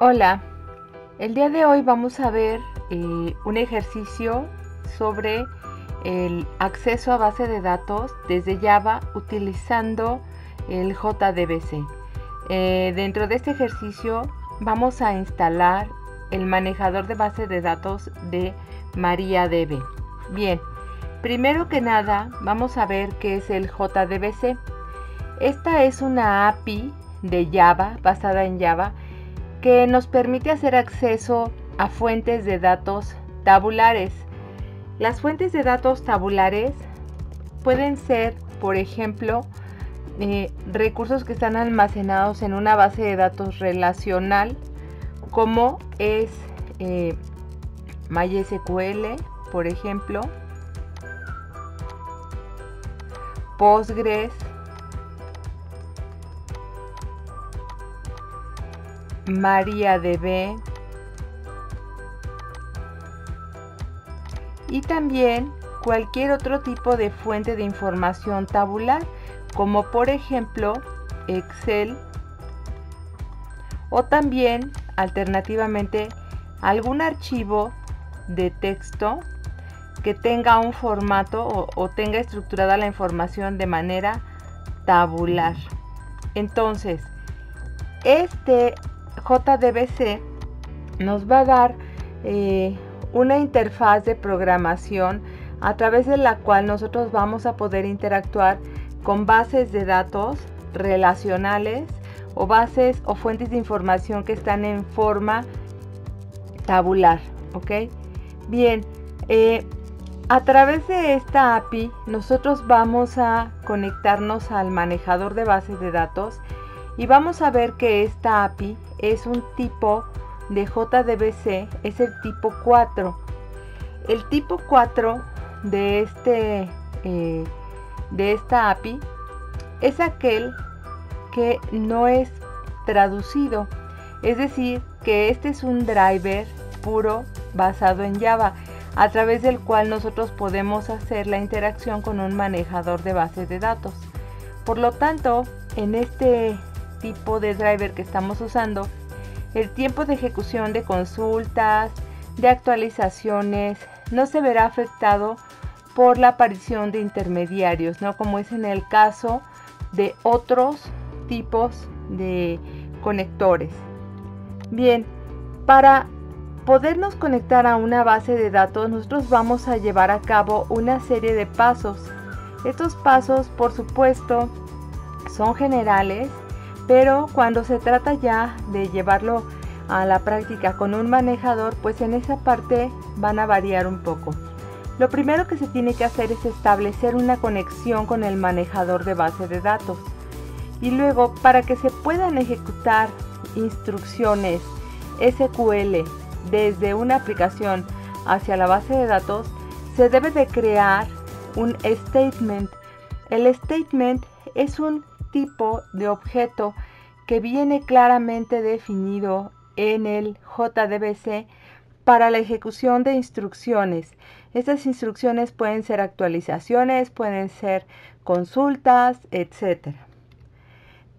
Hola, el día de hoy vamos a ver eh, un ejercicio sobre el acceso a base de datos desde Java utilizando el JDBC. Eh, dentro de este ejercicio vamos a instalar el manejador de base de datos de MariaDB. Bien, primero que nada vamos a ver qué es el JDBC. Esta es una API de Java, basada en Java, que nos permite hacer acceso a fuentes de datos tabulares. Las fuentes de datos tabulares pueden ser, por ejemplo, eh, recursos que están almacenados en una base de datos relacional, como es eh, MySQL, por ejemplo, Postgres, María de B. Y también cualquier otro tipo de fuente de información tabular, como por ejemplo Excel o también alternativamente algún archivo de texto que tenga un formato o, tenga estructurada la información de manera tabular. Entonces, este JDBC nos va a dar eh, una interfaz de programación a través de la cual nosotros vamos a poder interactuar con bases de datos relacionales o bases o fuentes de información que están en forma tabular, Bien, eh, a través de esta API nosotros vamos a conectarnos al manejador de bases de datos y vamos a ver que esta API es un tipo de JDBC, es el tipo 4. El tipo 4 de, este, eh, de esta API es aquel que no es traducido. Es decir, que este es un driver puro basado en Java, a través del cual nosotros podemos hacer la interacción con un manejador de bases de datos. Por lo tanto, en este tipo de driver que estamos usando, el tiempo de ejecución de consultas, de actualizaciones, no se verá afectado por la aparición de intermediarios, ¿no? como es en el caso de otros tipos de conectores. Bien, para podernos conectar a una base de datos, nosotros vamos a llevar a cabo una serie de pasos. Estos pasos, por supuesto, son generales pero cuando se trata ya de llevarlo a la práctica con un manejador, pues en esa parte van a variar un poco. Lo primero que se tiene que hacer es establecer una conexión con el manejador de base de datos. Y luego, para que se puedan ejecutar instrucciones SQL desde una aplicación hacia la base de datos, se debe de crear un statement. El statement es un tipo de objeto que viene claramente definido en el JDBC para la ejecución de instrucciones. Estas instrucciones pueden ser actualizaciones, pueden ser consultas, etcétera.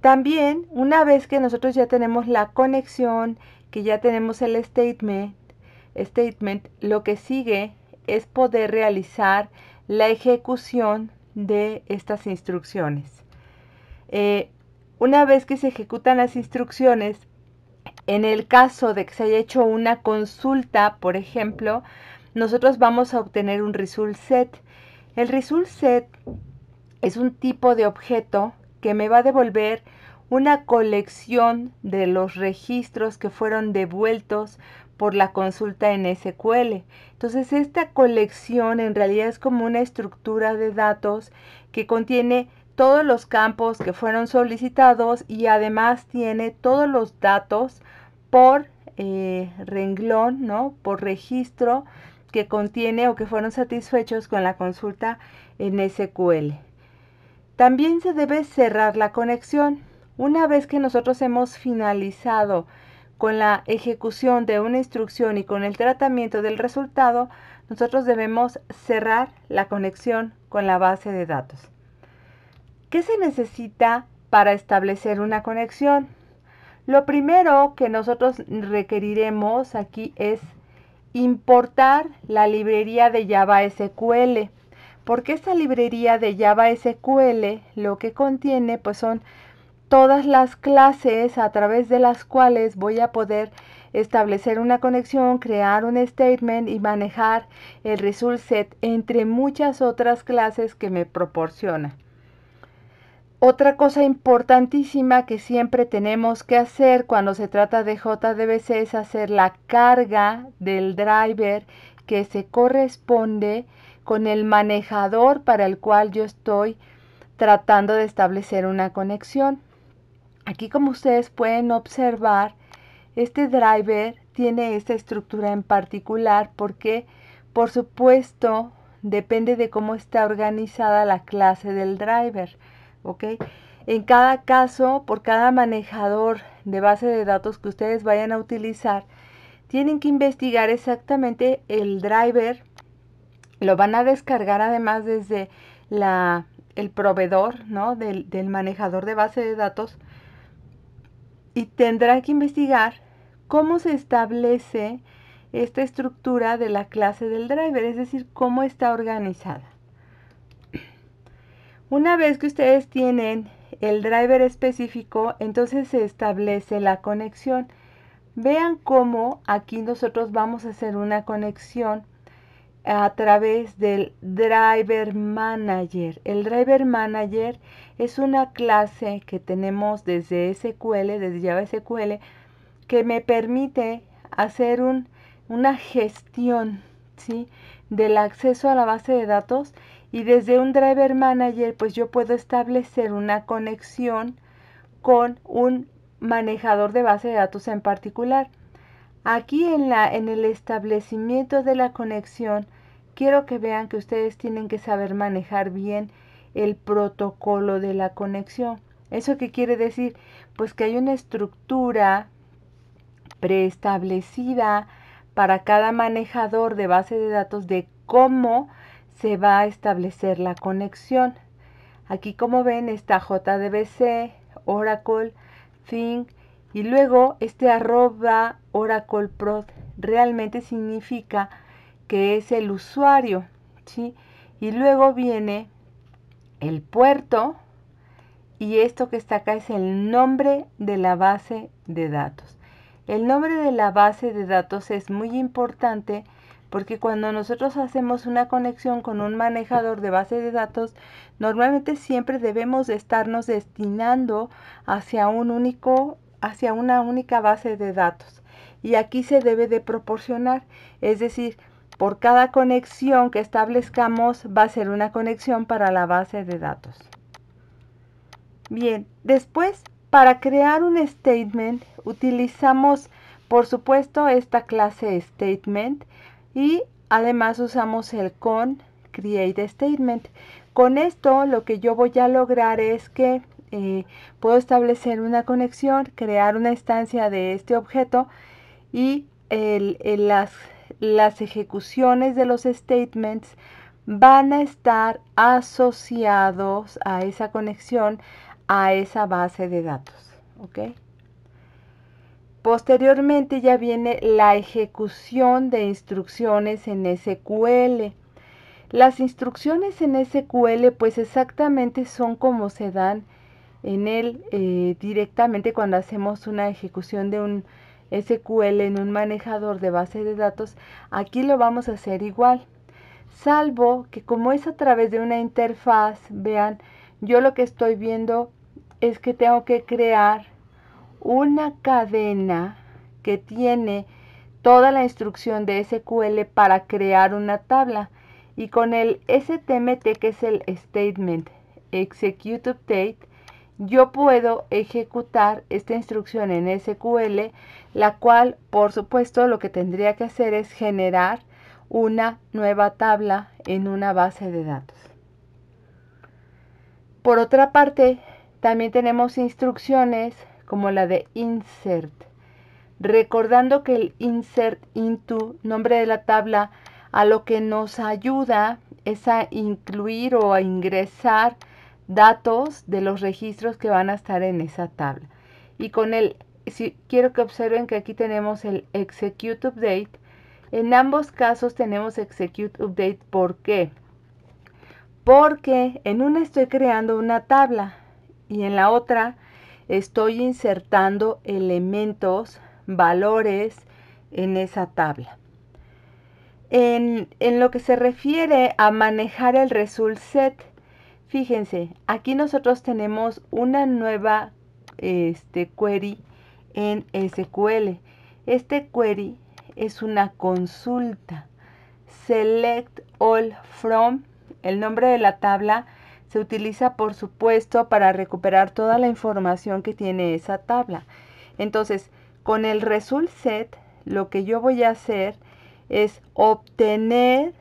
También, una vez que nosotros ya tenemos la conexión, que ya tenemos el statement, statement lo que sigue es poder realizar la ejecución de estas instrucciones. Eh, una vez que se ejecutan las instrucciones, en el caso de que se haya hecho una consulta, por ejemplo, nosotros vamos a obtener un result set. El result set es un tipo de objeto que me va a devolver una colección de los registros que fueron devueltos por la consulta en SQL. Entonces, esta colección en realidad es como una estructura de datos que contiene todos los campos que fueron solicitados y además tiene todos los datos por eh, renglón, ¿no? Por registro que contiene o que fueron satisfechos con la consulta en SQL. También se debe cerrar la conexión. Una vez que nosotros hemos finalizado con la ejecución de una instrucción y con el tratamiento del resultado, nosotros debemos cerrar la conexión con la base de datos. ¿Qué se necesita para establecer una conexión? Lo primero que nosotros requeriremos aquí es importar la librería de Java SQL, porque esta librería de Java SQL lo que contiene pues son todas las clases a través de las cuales voy a poder establecer una conexión, crear un statement y manejar el result set entre muchas otras clases que me proporciona. Otra cosa importantísima que siempre tenemos que hacer cuando se trata de JDBC es hacer la carga del driver que se corresponde con el manejador para el cual yo estoy tratando de establecer una conexión. Aquí como ustedes pueden observar, este driver tiene esta estructura en particular porque, por supuesto, depende de cómo está organizada la clase del driver. En cada caso, por cada manejador de base de datos que ustedes vayan a utilizar, tienen que investigar exactamente el driver. Lo van a descargar además desde el proveedor ¿no? del, del manejador de base de datos y tendrán que investigar cómo se establece esta estructura de la clase del driver, es decir, cómo está organizada. Una vez que ustedes tienen el driver específico, entonces se establece la conexión. Vean cómo aquí nosotros vamos a hacer una conexión a través del Driver Manager. El Driver Manager es una clase que tenemos desde SQL, desde Java SQL, que me permite hacer una gestión del acceso a la base de datos y desde un driver manager, pues yo puedo establecer una conexión con un manejador de base de datos en particular. Aquí en, la, en el establecimiento de la conexión, quiero que vean que ustedes tienen que saber manejar bien el protocolo de la conexión. ¿Eso qué quiere decir? Pues que hay una estructura preestablecida para cada manejador de base de datos de cómo se va a establecer la conexión. Aquí como ven está JDBC, Oracle, Think y luego este arroba Pro realmente significa que es el usuario, ¿sí? Y luego viene el puerto y esto que está acá es el nombre de la base de datos. El nombre de la base de datos es muy importante porque cuando nosotros hacemos una conexión con un manejador de base de datos, normalmente siempre debemos estarnos destinando hacia un único hacia una única base de datos. Y aquí se debe de proporcionar, es decir, por cada conexión que establezcamos va a ser una conexión para la base de datos. Bien, después para crear un statement utilizamos por supuesto esta clase statement y además usamos el con create statement. Con esto lo que yo voy a lograr es que eh, puedo establecer una conexión, crear una instancia de este objeto y las, las ejecuciones de los statements van a estar asociados a esa conexión, a esa base de datos. ¿ok? Posteriormente ya viene la ejecución de instrucciones en SQL. Las instrucciones en SQL pues exactamente son como se dan en él eh, directamente cuando hacemos una ejecución de un SQL en un manejador de base de datos, aquí lo vamos a hacer igual. Salvo que como es a través de una interfaz, vean, yo lo que estoy viendo es que tengo que crear una cadena que tiene toda la instrucción de SQL para crear una tabla y con el STMT que es el Statement Execute Update yo puedo ejecutar esta instrucción en SQL, la cual, por supuesto, lo que tendría que hacer es generar una nueva tabla en una base de datos. Por otra parte, también tenemos instrucciones como la de insert. Recordando que el insert into, nombre de la tabla, a lo que nos ayuda es a incluir o a ingresar datos de los registros que van a estar en esa tabla. Y con el, si quiero que observen que aquí tenemos el execute update. En ambos casos tenemos execute update. ¿Por qué? Porque en una estoy creando una tabla y en la otra estoy insertando elementos, valores en esa tabla. En, lo que se refiere a manejar el result set, fíjense, aquí nosotros tenemos una nueva este, query en SQL. Este query es una consulta. Select all from, el nombre de la tabla se utiliza por supuesto para recuperar toda la información que tiene esa tabla. Entonces, con el result set, lo que yo voy a hacer es obtener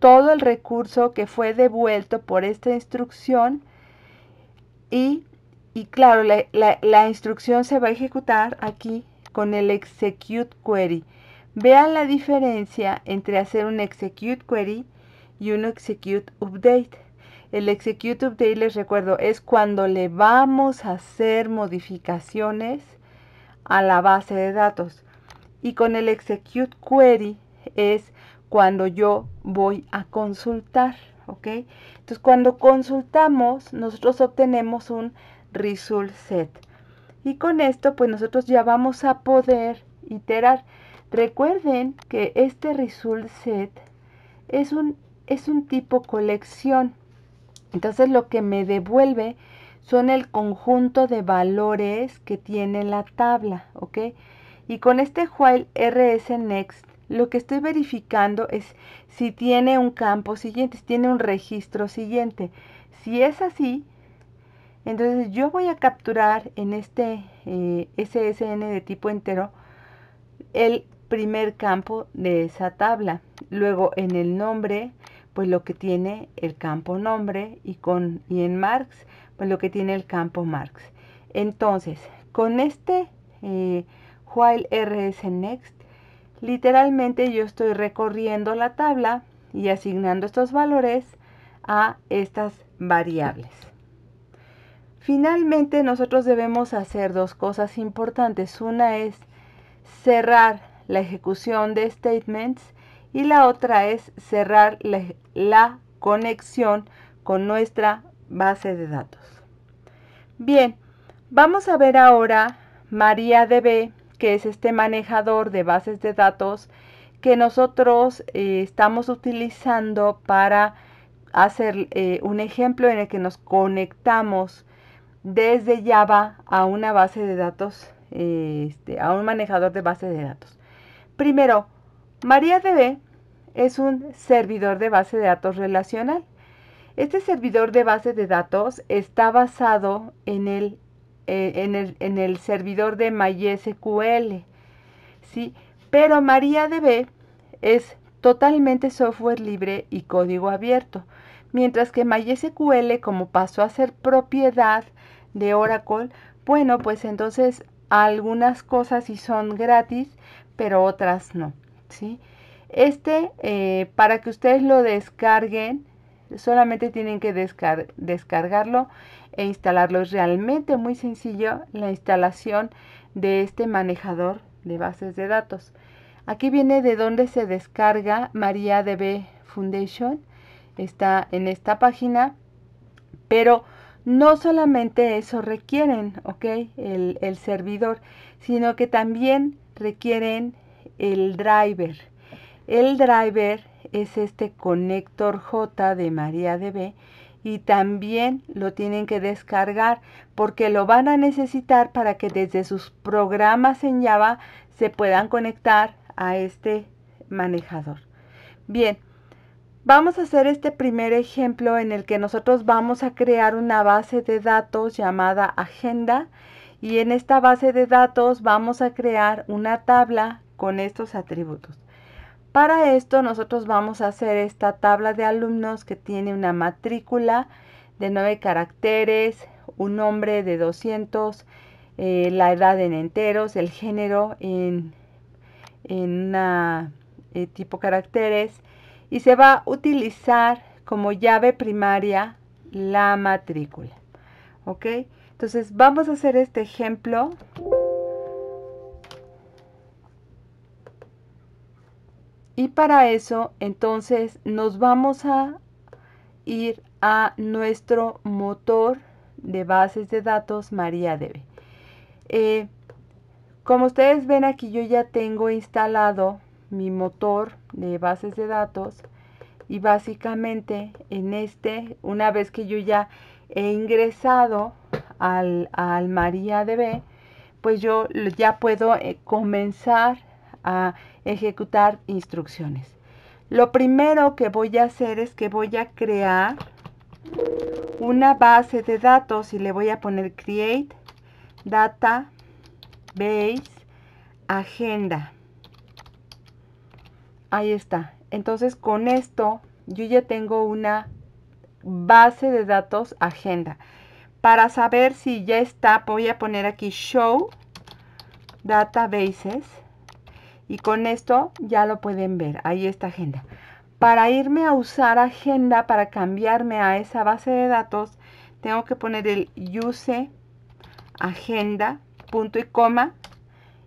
todo el recurso que fue devuelto por esta instrucción y, claro, la, la, instrucción se va a ejecutar aquí con el execute query. Vean la diferencia entre hacer un execute query y un execute update. El execute update les recuerdo, es cuando le vamos a hacer modificaciones a la base de datos. Y con el Execute Query es cuando yo voy a consultar, ¿ok? Entonces, cuando consultamos, nosotros obtenemos un result set. Y con esto, pues nosotros ya vamos a poder iterar. Recuerden que este result set es un, es un tipo colección. Entonces lo que me devuelve son el conjunto de valores que tiene la tabla, ¿ok? Y con este while rsnext, lo que estoy verificando es si tiene un campo siguiente, si tiene un registro siguiente. Si es así, entonces yo voy a capturar en este eh, SSN de tipo entero el primer campo de esa tabla. Luego en el nombre pues lo que tiene el campo nombre y, con, en marks, pues lo que tiene el campo marks. Entonces, con este eh, while rs next, literalmente yo estoy recorriendo la tabla y asignando estos valores a estas variables. Finalmente, nosotros debemos hacer dos cosas importantes. Una es cerrar la ejecución de statements y la otra es cerrar la, conexión con nuestra base de datos. Bien, vamos a ver ahora MariaDB, que es este manejador de bases de datos que nosotros eh, estamos utilizando para hacer eh, un ejemplo en el que nos conectamos desde Java a una base de datos, eh, este, a un manejador de bases de datos. Primero, MariaDB es un servidor de base de datos relacional. Este servidor de base de datos está basado eh, en el, en el, servidor de MySQL, ¿sí? pero MariaDB es totalmente software libre y código abierto, mientras que MySQL, como pasó a ser propiedad de Oracle, bueno, pues entonces algunas cosas sí son gratis, pero otras no, ¿sí? Este, eh, para que ustedes lo descarguen, solamente tienen que descargarlo e instalarlo. Es realmente muy sencillo la instalación de este manejador de bases de datos. Aquí viene de donde se descarga MariaDB Foundation. Está en esta página, pero no solamente eso requieren, ¿ok? el servidor, sino que también requieren el driver. El driver es este conector J de MariaDB y también lo tienen que descargar porque lo van a necesitar para que desde sus programas en Java se puedan conectar a este manejador. Bien, vamos a hacer este primer ejemplo en el que nosotros vamos a crear una base de datos llamada agenda y en esta base de datos vamos a crear una tabla con estos atributos. Para esto nosotros vamos a hacer esta tabla de alumnos que tiene una matrícula de 9 caracteres, un nombre de 200, eh, la edad en enteros, el género en, eh, tipo caracteres y se va a utilizar como llave primaria la matrícula. ¿Ok? Entonces vamos a hacer este ejemplo. Y para eso, entonces, nos vamos a ir a nuestro motor de bases de datos MariaDB. Eh, como ustedes ven aquí, yo ya tengo instalado mi motor de bases de datos y básicamente en este, una vez que yo ya he ingresado al, al MariaDB, pues yo ya puedo eh, comenzar a ejecutar instrucciones. Lo primero que voy a hacer es que voy a crear una base de datos y le voy a poner create database agenda. Ahí está. Entonces con esto yo ya tengo una base de datos agenda. Para saber si ya está, voy a poner aquí show databases y con esto ya lo pueden ver, ahí está agenda. Para irme a usar agenda, para cambiarme a esa base de datos, tengo que poner el use agenda, punto y coma,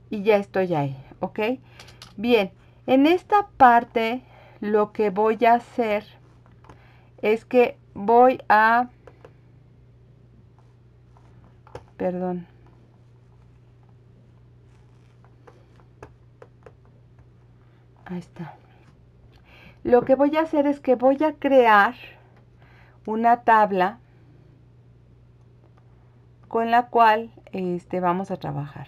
y ya estoy ahí, ¿ok? Bien, en esta parte lo que voy a hacer es que voy a... Perdón. ahí está. Lo que voy a hacer es que voy a crear una tabla con la cual este, vamos a trabajar.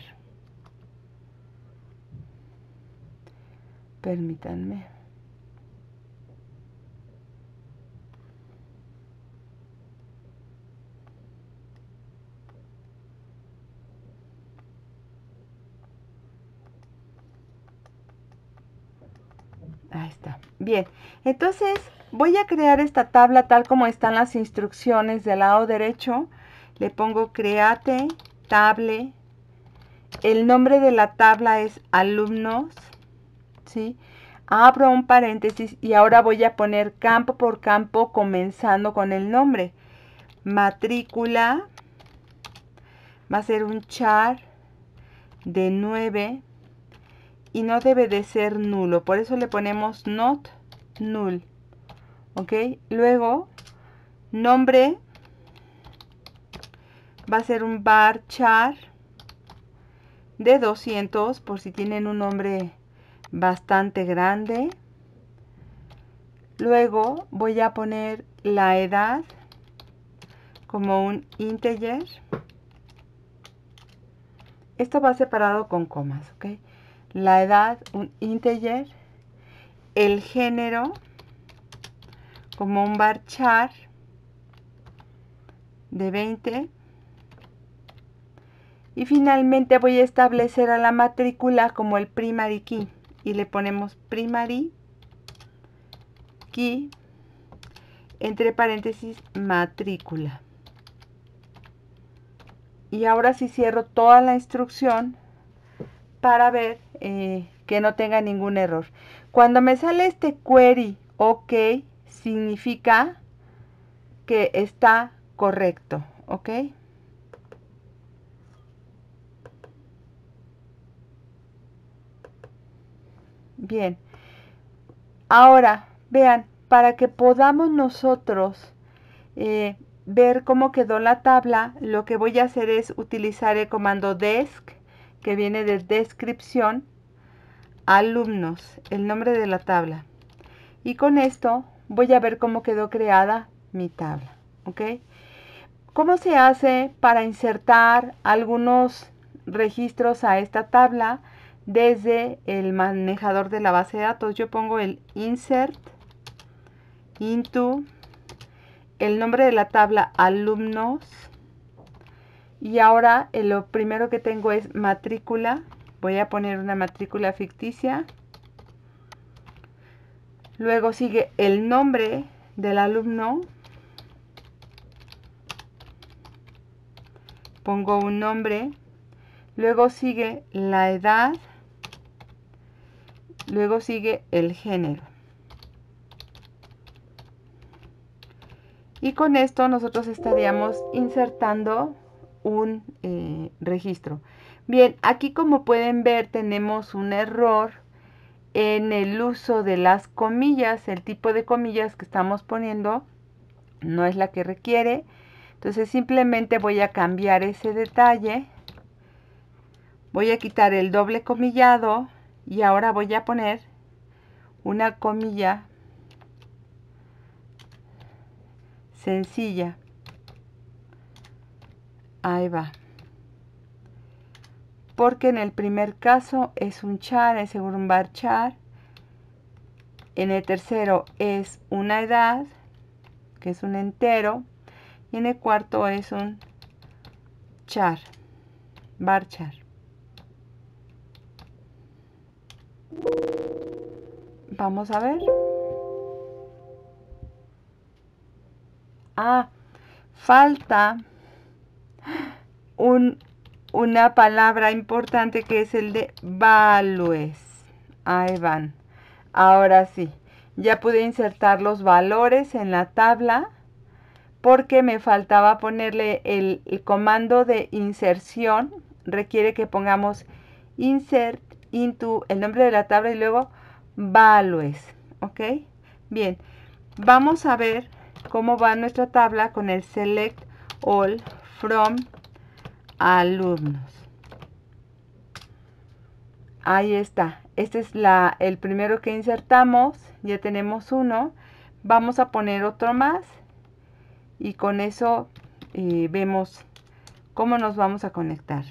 Permítanme. Ahí está. Bien, entonces voy a crear esta tabla tal como están las instrucciones del lado derecho. Le pongo create, table. El nombre de la tabla es alumnos. ¿sí? Abro un paréntesis y ahora voy a poner campo por campo comenzando con el nombre. Matrícula. Va a ser un char de 9 y no debe de ser nulo. Por eso le ponemos not null. ¿Ok? Luego, nombre va a ser un bar char de 200 por si tienen un nombre bastante grande. Luego voy a poner la edad como un integer. Esto va separado con comas, ¿ok? la edad, un integer, el género, como un barchar de 20. Y finalmente voy a establecer a la matrícula como el primary key. Y le ponemos primary key, entre paréntesis, matrícula. Y ahora sí cierro toda la instrucción para ver eh, que no tenga ningún error. Cuando me sale este query OK, significa que está correcto, ¿ok? Bien. Ahora, vean, para que podamos nosotros eh, ver cómo quedó la tabla, lo que voy a hacer es utilizar el comando desk, que viene de descripción, alumnos, el nombre de la tabla. Y con esto voy a ver cómo quedó creada mi tabla, ¿ok? ¿Cómo se hace para insertar algunos registros a esta tabla desde el manejador de la base de datos? Yo pongo el insert into el nombre de la tabla alumnos y ahora lo primero que tengo es matrícula voy a poner una matrícula ficticia. Luego sigue el nombre del alumno. Pongo un nombre. Luego sigue la edad. Luego sigue el género. Y con esto nosotros estaríamos insertando un eh, registro. Bien, aquí como pueden ver tenemos un error en el uso de las comillas, el tipo de comillas que estamos poniendo no es la que requiere. Entonces simplemente voy a cambiar ese detalle. Voy a quitar el doble comillado y ahora voy a poner una comilla sencilla. Ahí va porque en el primer caso es un char, es el un bar char, en el tercero es una edad, que es un entero, y en el cuarto es un char, bar char. Vamos a ver. Ah, falta un una palabra importante que es el de values. Ahí van. Ahora sí, ya pude insertar los valores en la tabla porque me faltaba ponerle el, comando de inserción. Requiere que pongamos insert into el nombre de la tabla y luego values. ¿Ok? Bien, vamos a ver cómo va nuestra tabla con el select all from alumnos. Ahí está. Este es la, el primero que insertamos. Ya tenemos uno. Vamos a poner otro más. Y con eso eh, vemos cómo nos vamos a conectar.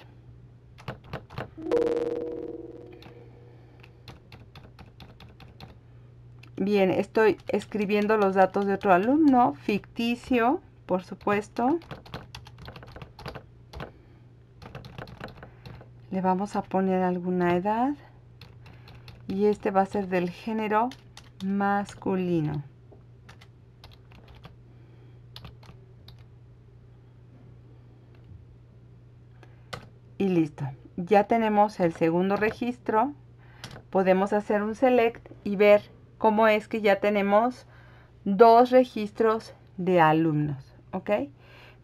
Bien, estoy escribiendo los datos de otro alumno, ficticio, por supuesto. Le vamos a poner alguna edad. Y este va a ser del género masculino. Y listo. Ya tenemos el segundo registro. Podemos hacer un select y ver cómo es que ya tenemos dos registros de alumnos. ¿Ok?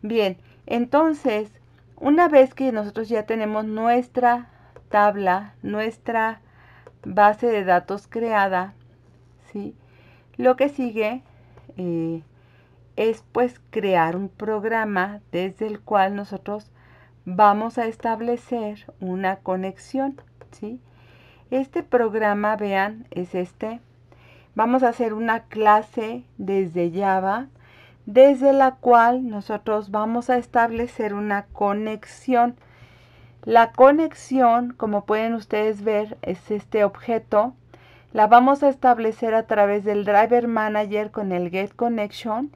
Bien, entonces una vez que nosotros ya tenemos nuestra tabla, nuestra base de datos creada, ¿sí? lo que sigue eh, es pues crear un programa desde el cual nosotros vamos a establecer una conexión. ¿sí? Este programa, vean, es este. Vamos a hacer una clase desde Java desde la cual nosotros vamos a establecer una conexión. La conexión, como pueden ustedes ver, es este objeto. La vamos a establecer a través del Driver Manager con el Get Connection.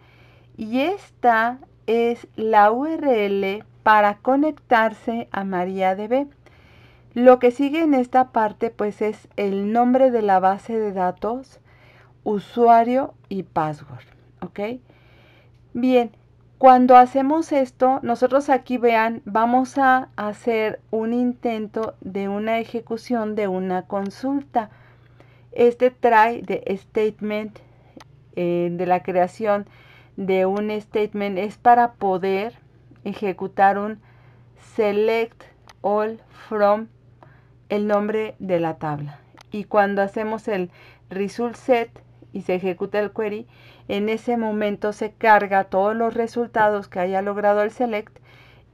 Y esta es la URL para conectarse a MariaDB. Lo que sigue en esta parte pues es el nombre de la base de datos, usuario y password. ¿ok? Bien, cuando hacemos esto, nosotros aquí vean, vamos a hacer un intento de una ejecución de una consulta. Este try de statement eh, de la creación de un statement es para poder ejecutar un select all from el nombre de la tabla. Y cuando hacemos el result set y se ejecuta el query, en ese momento se carga todos los resultados que haya logrado el select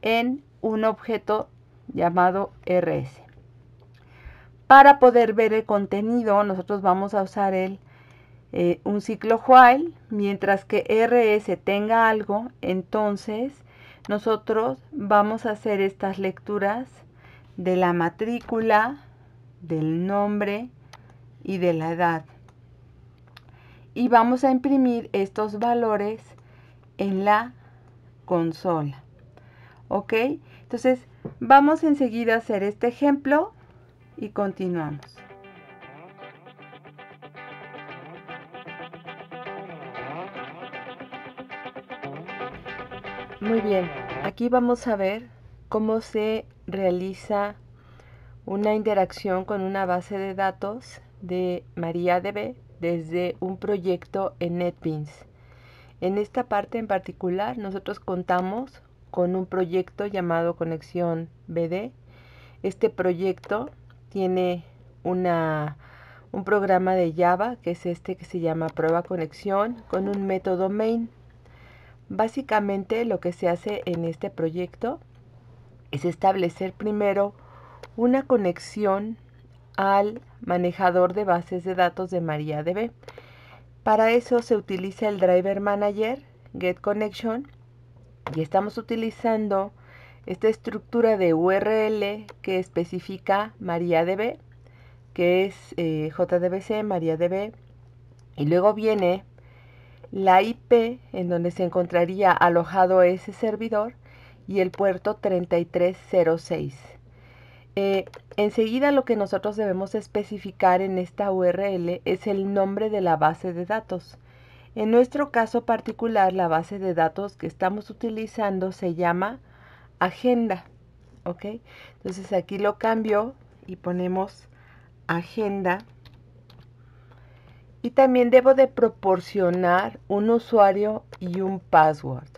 en un objeto llamado RS. Para poder ver el contenido, nosotros vamos a usar el, eh, un ciclo while, mientras que RS tenga algo, entonces nosotros vamos a hacer estas lecturas de la matrícula, del nombre y de la edad y vamos a imprimir estos valores en la consola. ¿Ok? Entonces, vamos enseguida a hacer este ejemplo y continuamos. Muy bien, aquí vamos a ver cómo se realiza una interacción con una base de datos de MariaDB desde un proyecto en NetBeans. En esta parte en particular nosotros contamos con un proyecto llamado Conexión BD. Este proyecto tiene una, un programa de Java, que es este que se llama Prueba Conexión, con un método main. Básicamente lo que se hace en este proyecto es establecer primero una conexión al manejador de bases de datos de MariaDB. Para eso se utiliza el driver manager get connection y estamos utilizando esta estructura de URL que especifica MariaDB, que es eh, JDBC MariaDB, y luego viene la IP en donde se encontraría alojado ese servidor y el puerto 3306. Eh, enseguida lo que nosotros debemos especificar en esta URL es el nombre de la base de datos. En nuestro caso particular, la base de datos que estamos utilizando se llama agenda. ¿ok? Entonces aquí lo cambio y ponemos agenda. Y también debo de proporcionar un usuario y un password.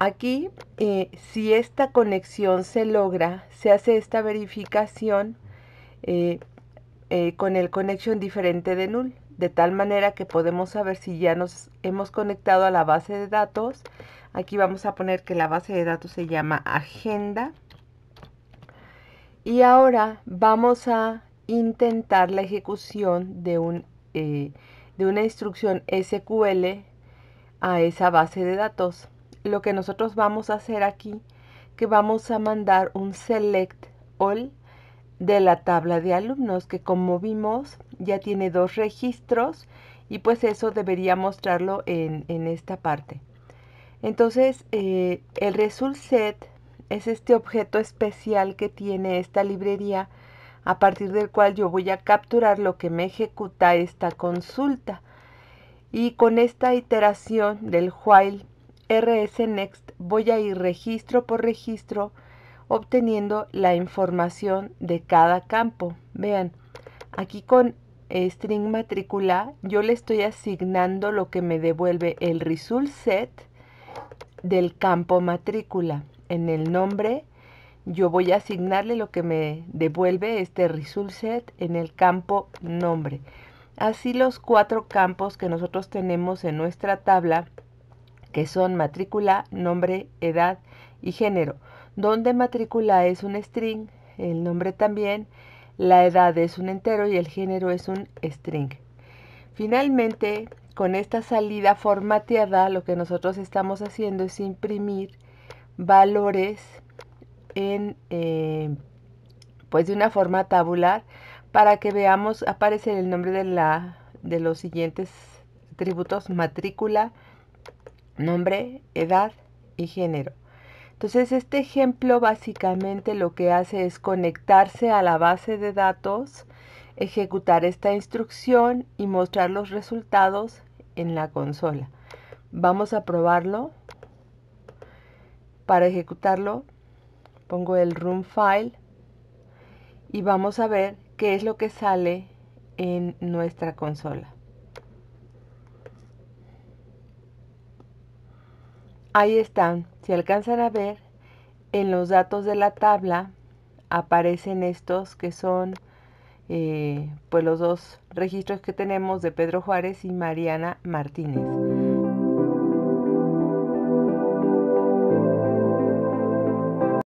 Aquí, eh, si esta conexión se logra, se hace esta verificación eh, eh, con el conexión diferente de null, de tal manera que podemos saber si ya nos hemos conectado a la base de datos. Aquí vamos a poner que la base de datos se llama agenda. Y ahora vamos a intentar la ejecución de una instrucción SQL a esa base de datos lo que nosotros vamos a hacer aquí, que vamos a mandar un select all de la tabla de alumnos, que como vimos ya tiene dos registros y pues eso debería mostrarlo en, esta parte. Entonces, eh, el result set es este objeto especial que tiene esta librería a partir del cual yo voy a capturar lo que me ejecuta esta consulta. Y con esta iteración del while RS Next voy a ir registro por registro obteniendo la información de cada campo. Vean, aquí con string matrícula yo le estoy asignando lo que me devuelve el result set del campo matrícula. En el nombre yo voy a asignarle lo que me devuelve este result set en el campo nombre. Así los cuatro campos que nosotros tenemos en nuestra tabla que son matrícula, nombre, edad y género, donde matrícula es un string, el nombre también, la edad es un entero y el género es un string. Finalmente, con esta salida formateada, lo que nosotros estamos haciendo es imprimir valores en, eh, pues de una forma tabular para que veamos aparecer el nombre de, la, de los siguientes atributos, matrícula, nombre, edad y género. Entonces, este ejemplo básicamente lo que hace es conectarse a la base de datos, ejecutar esta instrucción y mostrar los resultados en la consola. Vamos a probarlo. Para ejecutarlo, pongo el room file y vamos a ver qué es lo que sale en nuestra consola. Ahí están, si alcanzan a ver, en los datos de la tabla aparecen estos que son eh, pues los dos registros que tenemos de Pedro Juárez y Mariana Martínez.